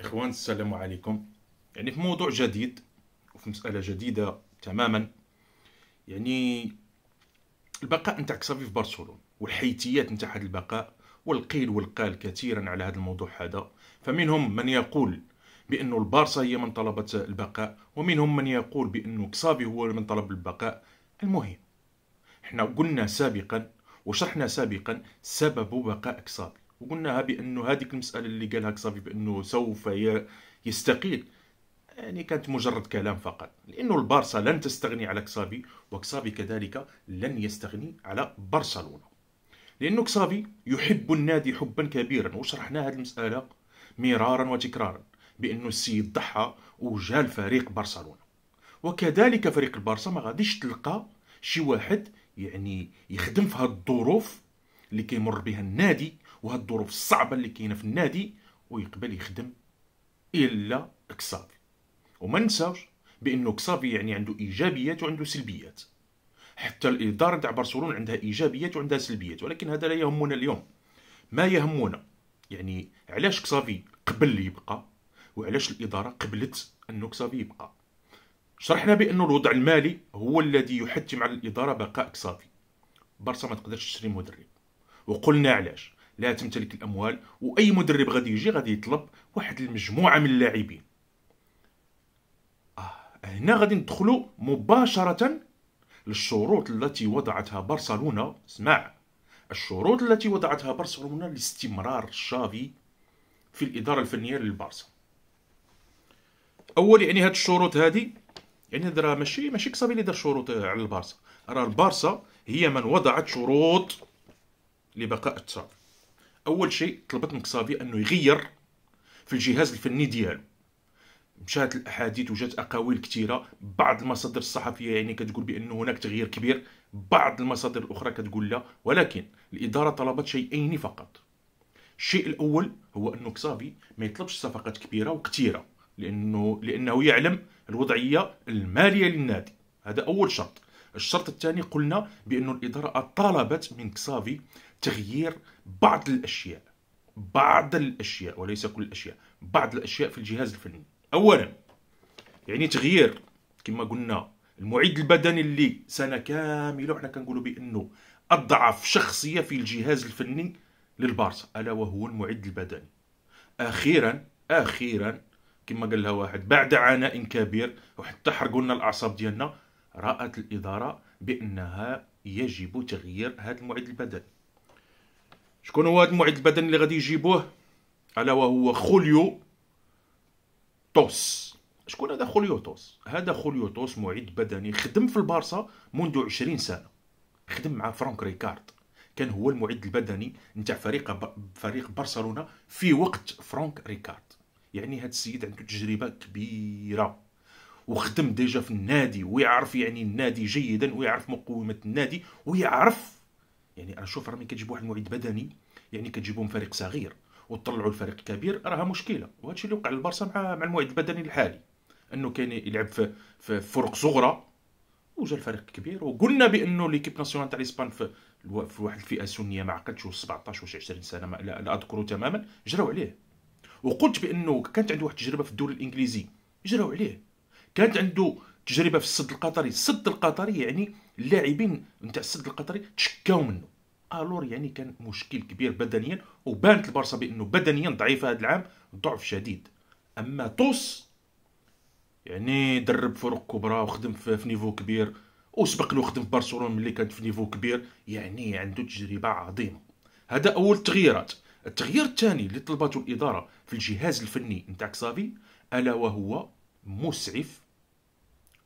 إخوان السلام عليكم يعني في موضوع جديد وفي مسألة جديدة تماما يعني البقاء نتاع كسافي في برشلونة والحيتيات نتاع هذا البقاء والقيل والقال كثيرا على هذا الموضوع هذا فمنهم من يقول بأن البارسا هي من طلبت البقاء ومنهم من يقول بأن كسافي هو من طلب البقاء المهم احنا قلنا سابقا وشرحنا سابقا سبب بقاء كسافي وقلناها بانه هذيك المساله اللي قالها كسافي بانه سوف يستقيل يعني كانت مجرد كلام فقط لانه البارسا لن تستغني على كسافي وكسافي كذلك لن يستغني على برشلونه لانه كسافي يحب النادي حبا كبيرا وشرحنا هذه المساله مرارا وتكرارا بانه السيد ضحى وجا لفريق برشلونه وكذلك فريق البارسا ما غاديش تلقى شي واحد يعني يخدم في هذه الظروف اللي كيمر بها النادي وهاد الظروف الصعبه اللي كاينه في النادي ويقبل يخدم الا كسافي وما ننساوش بانه كسافي يعني عنده ايجابيات وعنده سلبيات حتى الاداره تاع برشلونه عندها ايجابيات وعندها سلبيات ولكن هذا لا يهمنا اليوم ما يهمنا يعني علاش كسافي قبل يبقى وعلاش الاداره قبلت انه كسافي يبقى شرحنا بانه الوضع المالي هو الذي يحتم على الاداره بقاء كسافي برشا ما تقدرش تشري مدرب وقلنا علاش لا تمتلك الاموال واي مدرب غادي يجي غادي يطلب واحد المجموعه من اللاعبين آه هنا غادي ندخلوا مباشره للشروط التي وضعتها برشلونه اسمع الشروط التي وضعتها برشلونه لاستمرار شافي في الاداره الفنيه للبارسا اول يعني هاد الشروط هادي يعني راه ماشي ماشي كصافي اللي دار شروط على البارسا راه البارسا هي من وضعت شروط لبقاء تشافي اول شيء طلبت من كصافي انه يغير في الجهاز الفني ديالو مشات الاحاديث وجات اقاويل كثيره بعض المصادر الصحفيه يعني كتقول بان هناك تغيير كبير بعض المصادر الاخرى كتقول لا ولكن الاداره طلبت شيئين فقط الشيء الاول هو انه كصافي ما يطلبش صفقات كبيره وكثيره لانه لانه يعلم الوضعيه الماليه للنادي هذا اول شرط الشرط الثاني قلنا بأن الإدارة طالبت من كسافي تغيير بعض الأشياء بعض الأشياء وليس كل الأشياء بعض الأشياء في الجهاز الفني أولا يعني تغيير كما قلنا المعيد البدني اللي سنة كاملة وحنا كنقولوا بأنه أضعف شخصية في الجهاز الفني للبارسا ألا وهو المعد البدني أخيرا أخيرا كما قال لها واحد بعد عناء كبير وحتى حرقوا لنا الأعصاب ديالنا رأت الإدارة بأنها يجب تغيير هذا المعد البدني شكون هو هذا المعد البدني اللي غادي يجيبوه ألا وهو خوليو توس شكون هذا خوليو توس هذا خوليو توس معد بدني خدم في البارسا منذ 20 سنة خدم مع فرانك ريكارد كان هو المعد البدني نتاع فريق فريق برشلونه في وقت فرانك ريكارد يعني هذا السيد عنده تجربه كبيره وخدم ديجا في النادي ويعرف يعني النادي جيدا ويعرف مقومات النادي ويعرف يعني انا شوف راه ملي كتجيب واحد المعيد بدني يعني كتجيبهم فريق صغير وتطلعوا الفريق كبير راها مشكله وهذا الشيء اللي وقع للبارسا مع مع المعيد البدني الحالي انه كان يلعب في, في فرق صغرى وجا الفريق كبير وقلنا بانه ليكيب ناسيونال تاع الاسبان في, في واحد الفئه سنيه ما عقلتش 17 واش 20 سنه ما لا اذكره تماما جراو عليه وقلت بانه كانت عنده واحد التجربه في الدوري الانجليزي جراو عليه كانت عنده تجربه في السد القطري السد القطري يعني اللاعبين نتاع السد القطري تشكاو منه الور يعني كان مشكل كبير بدنيا وبانت البارسا بانه بدنيا ضعيفه هذا العام ضعف شديد اما توس يعني درب فرق كبرى وخدم في نيفو كبير وسبق له خدم في برشلونه ملي كانت في نيفو كبير يعني عنده تجربه عظيمه هذا اول تغييرات التغيير الثاني اللي طلبته الاداره في الجهاز الفني نتاع كسافي الا وهو مسعف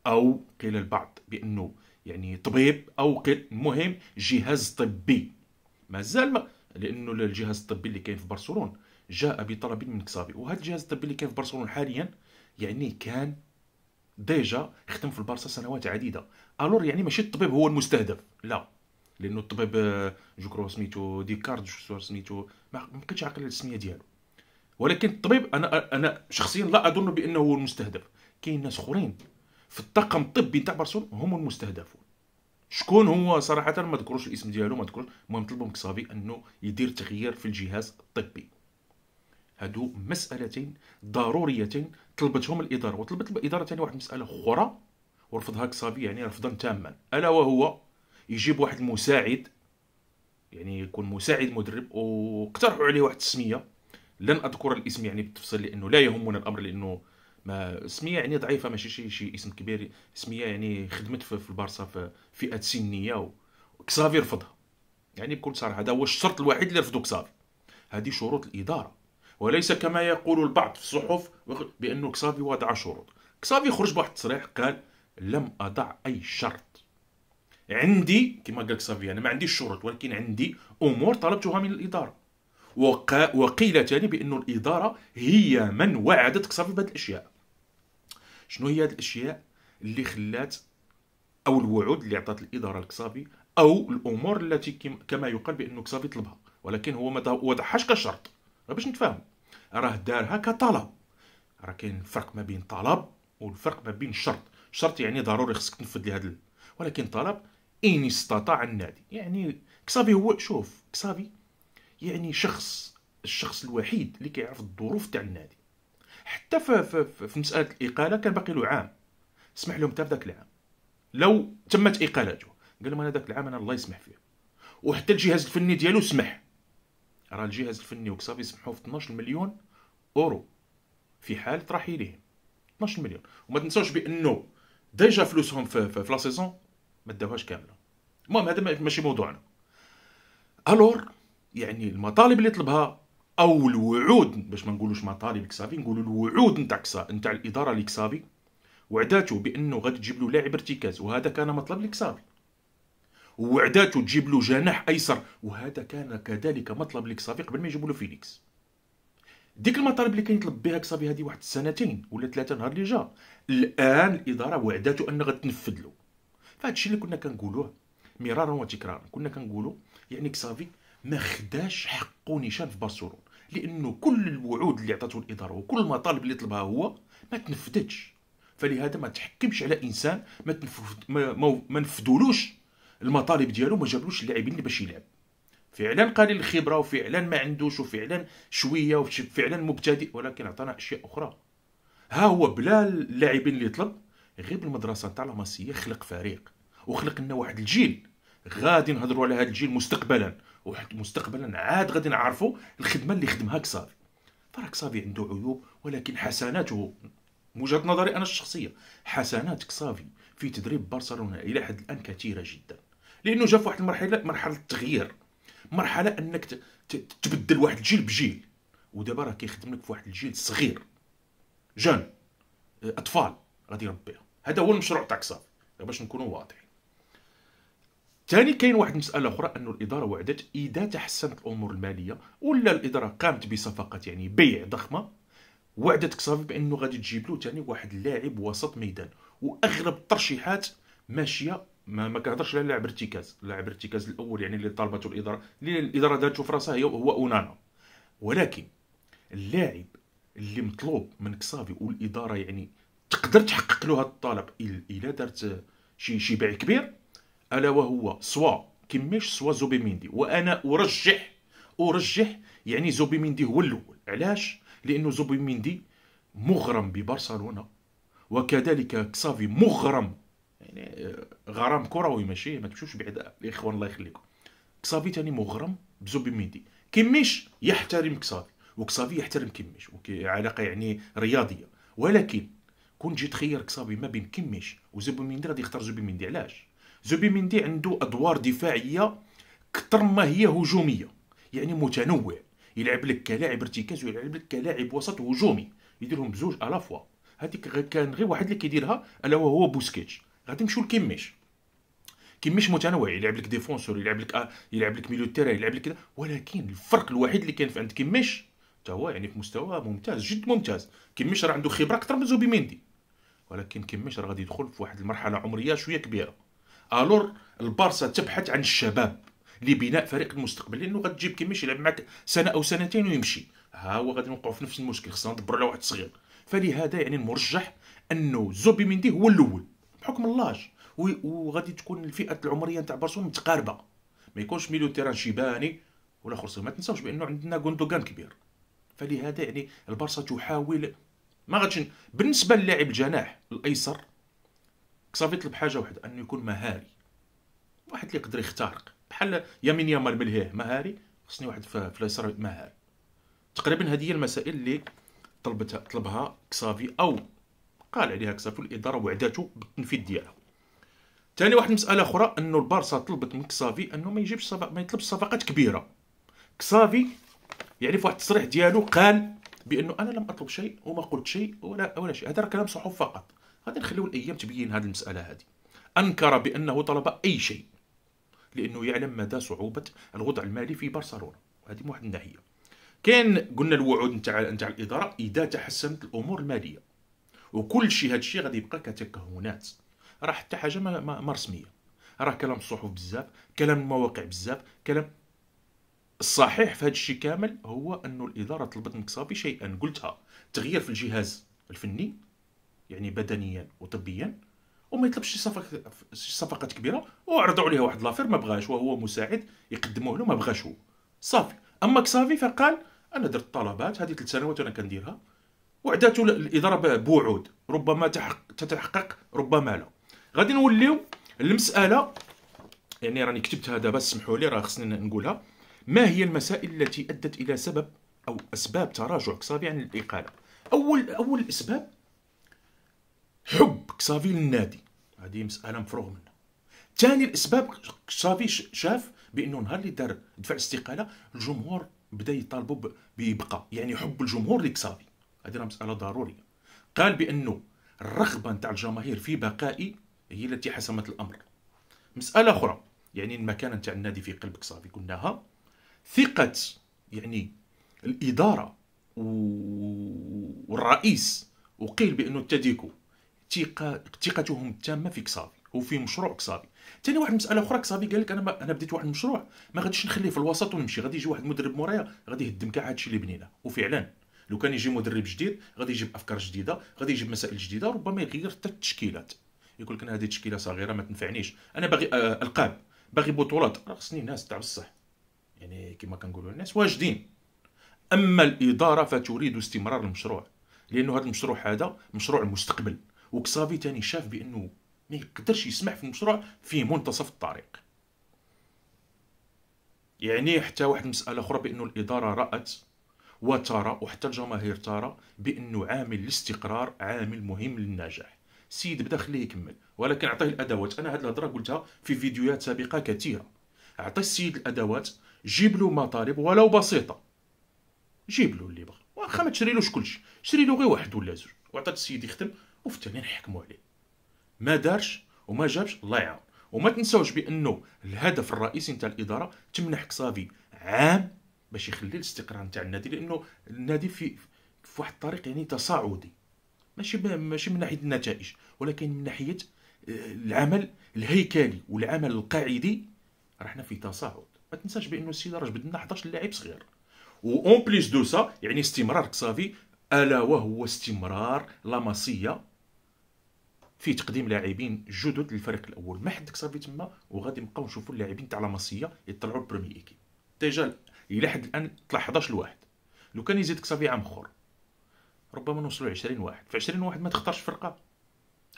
او قيل البعض بانه يعني طبيب او قيل المهم جهاز طبي مازال ما لانه الجهاز الطبي اللي كاين في برشلونه جاء بطلب من كسافي وهذا الجهاز الطبي اللي كان في برشلونه حاليا يعني كان ديجا خدم في البارسا سنوات عديده الور يعني ماشي الطبيب هو المستهدف لا لانه الطبيب آه، جو كرو سميتو ديكارد جو سميتو ما بقيتش عاقل على السميه ديالو ولكن الطبيب انا انا شخصيا لا اظن بانه هو المستهدف كاين ناس اخرين في الطاقم الطبي تاع برسون هم المستهدفون شكون هو صراحه ما ذكروش الاسم ديالو ما ذكروش المهم طلبوا من كصافي انه يدير تغيير في الجهاز الطبي هادو مسالتين ضروريتين طلبتهم الاداره وطلبت الاداره ثاني واحد مساله اخرى ورفضها كصابي يعني رفضا تاما الا وهو يجيب واحد المساعد يعني يكون مساعد مدرب واقترحوا عليه واحد التسميه لن اذكر الاسم يعني بالتفصيل لانه لا يهمنا الامر لانه ما اسميه يعني ضعيفه ماشي شي شي اسم كبير اسميه يعني خدمت في البارسا في فئه سنيه وكسافي رفضها يعني بكل صراحه هذا هو الشرط الوحيد اللي رفضوا كسافي هذه شروط الاداره وليس كما يقول البعض في الصحف بانه كسافي وضع شروط كسافي خرج بواحد التصريح قال لم اضع اي شرط عندي كما قال كسافي انا ما عنديش شروط ولكن عندي امور طلبتها من الاداره وق... وقيل تاني بأن الإدارة هي من وعدت صافي بهذه الأشياء شنو هي هذه الأشياء اللي خلات أو الوعود اللي عطات الإدارة لكصافي أو الأمور التي كما يقال بأنه كصافي طلبها ولكن هو ما وضحهاش كشرط باش نتفاهم راه دارها كطلب راه كاين فرق ما بين طلب والفرق ما بين شرط شرط يعني ضروري خصك تنفذ لهذا ولكن طلب ان استطاع النادي يعني كصافي هو شوف كصافي يعني شخص الشخص الوحيد اللي كيعرف الظروف تاع النادي حتى في, في, في مساله الاقاله كان باقي له عام سمح لهم حتى في ذاك العام لو تمت اقالته قال لهم انا ذاك العام انا الله يسمح فيه وحتى الجهاز الفني ديالو سمح راه الجهاز الفني وكصافي سمحوا في 12 مليون اورو في حال ترحيلهم 12 مليون وما تنساوش بانه ديجا فلوسهم في, في, في لا سيزون ما داوهاش كامله المهم هذا ماشي موضوعنا الور يعني المطالب اللي طلبها او الوعود باش ما نقولوش مطالب كسافي نقولوا الوعود نتاع كسا نتاع الاداره لكسافي وعداتو بانه غادي تجيب له لاعب ارتكاز وهذا كان مطلب لكسافي وعداتو تجيب له جناح ايسر وهذا كان كذلك مطلب لكسافي قبل ما يجيبوا له فيليكس ديك المطالب اللي كان يطلب بها كسافي هذه واحد سنتين ولا ثلاثه نهار اللي جا الان الاداره وعداتو ان غتنفذ له فهادشي اللي كنا كنقولوه مرارا وتكرارا كنا كنقولوا يعني كسافي ما خداش حقه نيشان في برشلونه لانه كل الوعود اللي عطاته الاداره وكل المطالب اللي طلبها هو ما تنفذتش فلهذا ما تحكمش على انسان ما تنفذ ما, ما, نفذولوش المطالب ديالو ما جابلوش اللاعبين اللي باش يلعب فعلا قليل الخبره وفعلا ما عندوش وفعلا شويه وفعلا مبتدئ ولكن عطانا اشياء اخرى ها هو بلا اللاعبين اللي طلب غير بالمدرسه نتاع لاماسيه خلق فريق وخلق لنا واحد الجيل غادي نهضروا على هذا الجيل مستقبلا ومستقبلا عاد غادي نعرفوا الخدمه اللي خدمها كسافي فراك كسافي عنده عيوب ولكن حسناته من وجهه نظري انا الشخصيه حسنات كسافي في تدريب برشلونه الى حد الان كثيره جدا لانه جا في واحد المرحله مرحله التغيير مرحله انك تبدل واحد الجيل بجيل ودابا راه كيخدم لك في واحد الجيل صغير جان اطفال غادي يربيها هذا هو المشروع تاع كسافي باش نكونوا واضحين ثاني كاين واحد المساله اخرى انه الاداره وعدت اذا تحسنت الامور الماليه ولا الاداره قامت بصفقات يعني بيع ضخمه وعدتك صافي بانه غادي تجيب له ثاني واحد اللاعب وسط ميدان واغلب الترشيحات ماشيه ما ما كنهضرش على لاعب ارتكاز لاعب ارتكاز الاول يعني اللي طالبته الاداره اللي الاداره دارته في راسها هو اونانا ولكن اللاعب اللي مطلوب من كصافي والاداره يعني تقدر تحقق له هذا الطلب الا دارت شي شي بيع كبير ألا وهو سوا كيميش سوا زوبيميندي وأنا أرجح أرجح يعني زوبيميندي هو الأول علاش؟ لأنه زوبيميندي مغرم ببرشلونة وكذلك كسافي مغرم يعني آه، غرام كروي ماشي ما تمشوش بعيد الاخوان الله يخليكم كسافي تاني مغرم بزوبيميندي كيميش يحترم كسافي وكسافي يحترم كيميش علاقه يعني رياضيه ولكن كون جيت خير كسافي ما بين كميش وزوبيميندي غادي يختار زوبيميندي علاش زوبي مندي عنده ادوار دفاعيه كتر ما هي هجوميه يعني متنوع يلعب لك كلاعب ارتكاز ويلعب لك كلاعب وسط هجومي يديرهم بزوج الافوا هذيك كان غير واحد اللي كيديرها الا وهو بوسكيتش غادي نمشيو لكيميش كيميش متنوع يلعب لك ديفونسور يلعب لك آه يلعب لك ميليو تيرا يلعب لك كذا ولكن الفرق الوحيد اللي كان في عند كيميش حتى هو يعني في مستوى ممتاز جد ممتاز كيميش راه عنده خبره اكثر من زوبي مندي ولكن كيميش راه غادي يدخل في واحد المرحله عمريه شويه كبيره الور البارسا تبحث عن الشباب لبناء فريق المستقبل لانه غتجيب كيماش يلعب معك سنه او سنتين ويمشي ها هو غادي نوقعوا في نفس المشكل خصنا ندبروا على واحد صغير فلهذا يعني المرجح انه زوبي مندي هو الاول بحكم اللاج وغادي تكون الفئه العمريه نتاع برشلونه متقاربه ما يكونش ميلو تيران شيباني ولا خرصي ما تنساوش بانه عندنا غوندوغان كبير فلهذا يعني البارسا تحاول ما غاديش بالنسبه للاعب الجناح الايسر كصافي يطلب حاجه واحده انه يكون مهاري واحد اللي يقدر يخترق بحال يمين يمر ملهيه مهاري خصني واحد في اليسار مهاري تقريبا هذه هي المسائل اللي طلبتها طلبها كصافي او قال عليها كصافي الاداره وعداتو بالتنفيذ ديالها ثاني واحد المساله اخرى انه البارسا طلبت من كصافي انه ما يجيبش صفق ما يطلبش صفقات كبيره كصافي يعني في واحد التصريح ديالو قال بانه انا لم اطلب شيء وما قلت شيء ولا ولا شيء هذا كلام صحف فقط غادي نخليو الايام تبين هذه المساله هذه انكر بانه طلب اي شيء لانه يعلم مدى صعوبه الوضع المالي في برشلونه هذه من واحد الناحيه كان قلنا الوعود نتاع نتاع الاداره اذا تحسنت الامور الماليه وكل شيء هذا الشيء غادي يبقى كتكهنات راه حتى حاجه ما, مرسميه رسميه راه كلام الصحف بزاف كلام المواقع بزاف كلام الصحيح في هذا الشيء كامل هو انه الاداره طلبت من صافي شيئا قلتها تغيير في الجهاز الفني يعني بدنيا وطبيا وما يطلبش شي صفقه شي صفقات كبيره وعرضوا عليه واحد لافير ما بغاش وهو مساعد يقدموه له ما بغاش هو صافي اما كسافي فقال انا درت الطلبات هذه ثلاث سنوات انا كنديرها وعداتو الاضراب بوعود ربما تتحقق ربما لا غادي نوليو المساله يعني راني كتبتها دابا سمحوا لي راه خصني نقولها ما هي المسائل التي ادت الى سبب او اسباب تراجع كسافي عن الاقاله اول اول الاسباب حب كسافي للنادي هذه مساله مفروغ منها ثاني الاسباب كسافي شاف بانه نهار اللي دار دفع الاستقاله الجمهور بدا يطالبوا بيبقى يعني حب الجمهور لكسافي هذه راه مساله ضروريه قال بانه الرغبه نتاع الجماهير في بقائي هي التي حسمت الامر مساله اخرى يعني المكانه نتاع النادي في قلب كسافي قلناها ثقه يعني الاداره والرئيس وقيل بانه التديكو ثقه ثقتهم التامه في كصافي وفي مشروع كصافي ثاني واحد المساله اخرى كصافي قال لك انا ما انا بديت واحد المشروع ما غاديش نخليه في الوسط ونمشي غادي يجي واحد المدرب مورايا غادي يهدم كاع هادشي اللي بنيناه وفعلا لو كان يجي مدرب جديد غادي يجيب افكار جديده غادي يجيب مسائل جديده ربما يغير حتى التشكيلات يقول لك انا هذه تشكيله صغيره ما تنفعنيش انا باغي آه، القاب باغي بطولات خصني ناس تاع بصح يعني كما كنقولوا الناس واجدين اما الاداره فتريد استمرار المشروع لانه هذا المشروع هذا مشروع المستقبل وكسافي تاني شاف بانه ما يقدرش يسمح في المشروع في منتصف الطريق يعني حتى واحد مسألة أخرى بأن الإدارة رأت وترى وحتى الجماهير ترى بأنه عامل الاستقرار عامل مهم للنجاح سيد بدا خليه يكمل ولكن أعطيه الأدوات أنا هاد الهضرة قلتها في فيديوهات سابقة كثيرة أعطي السيد الأدوات جيب له مطالب ولو بسيطة جيب له اللي بغى واخا ما لهش كلشي شري له غير واحد ولا زوج وعطات السيد يخدم وفي حكموا نحكموا عليه ما دارش وما جابش الله يعاون وما تنساوش بانه الهدف الرئيسي نتاع الاداره تمنح كصافي عام باش يخلي الاستقرار نتاع النادي لانه النادي في في واحد الطريق يعني تصاعدي ماشي ماشي من ناحيه النتائج ولكن من ناحيه آه، العمل الهيكلي والعمل القاعدي راحنا في تصاعد ما تنساش بانه السيده راه جبدنا 11 لاعب صغير و اون بليس دو سا يعني استمرار كصافي الا وهو استمرار ماسيه فيه تقديم لاعبين جدد للفريق الاول ما حدك صافي تما وغادي نبقاو نشوفوا اللاعبين تاع لا ماسيه يطلعوا البرومي ايكيب ديجا الى حد الان طلع 11 واحد لو كان يزيد كصافي عام اخر ربما نوصلوا 20 واحد في 20 واحد ما تختارش فرقه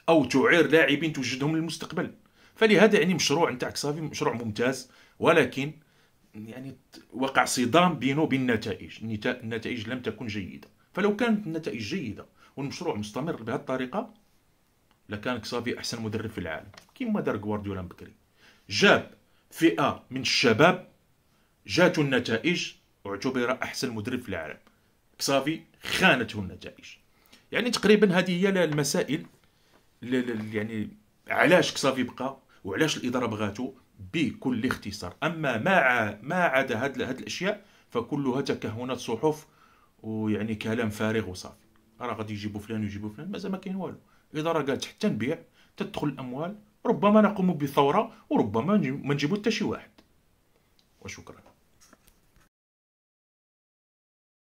او تعير لاعبين توجدهم للمستقبل فلهذا يعني مشروع نتاع كصافي مشروع ممتاز ولكن يعني وقع صدام بينه وبين النتائج النتائج لم تكن جيده فلو كانت النتائج جيده والمشروع مستمر بهذه الطريقه لكان كسافي احسن مدرب في العالم كيما دار غوارديولا بكري جاب فئه من الشباب جاتو النتائج واعتبر احسن مدرب في العالم كسافي خانته النتائج يعني تقريبا هذه هي المسائل يعني علاش كسافي بقى وعلاش الاداره بغاتو بكل اختصار اما ما ما عدا هذه هاد الاشياء فكلها تكهنات صحف ويعني كلام فارغ وصافي راه غادي يجيبوا فلان ويجيبوا فلان مازال ما كاين والو لدرجه حتى نبيع تدخل الاموال ربما نقوم بثوره وربما ما نجيبو حتى شي واحد وشكرا